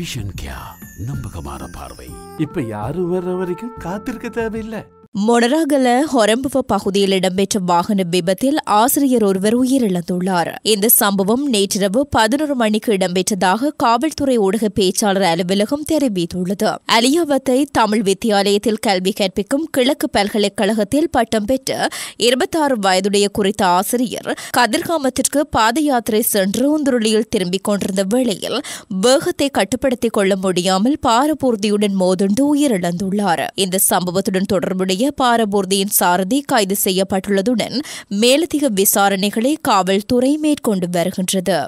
vision கியா நம்பகமான பார்வை இப்ப யாரும் வர்ற வரைக்கும் காத்திருக்க தேவையில்லை மொனராகல ஹொரம்புவ பகுதியில் இடம்பெற்ற வாகன விபத்தில் ஆசிரியர் ஒருவர் உயிரிழந்துள்ளார் இந்த சம்பவம் நேற்றிரவு பதினொரு மணிக்கு இடம்பெற்றதாக காவல்துறை ஊடக பேச்சாளர் அலுவலகம் தெரிவித்துள்ளது அலியாவத்தை தமிழ் வித்தியாலயத்தில் கல்வி கற்பிக்கும் கிழக்கு பல்கலைக்கழகத்தில் பட்டம் பெற்று இருபத்தாறு வயதுடைய குறித்த ஆசிரியர் கதிர்காமத்திற்கு பாத யாத்திரை சென்று உந்துருளியில் திரும்பிக் கொண்டிருந்த வேளையில் வேகத்தை கட்டுப்படுத்திக் கொள்ள முடியாமல் பாரபூர்த்தியுடன் மோதுண்டு உயிரிழந்துள்ளார் இந்த சம்பவத்துடன் தொடர்புடைய செய்ய பாரபூர்தியின் சாரதி கைது செய்யப்பட்டுள்ளதுடன் மேலதிக விசாரணைகளை காவல்துறை மேற்கொண்டு வருகின்றது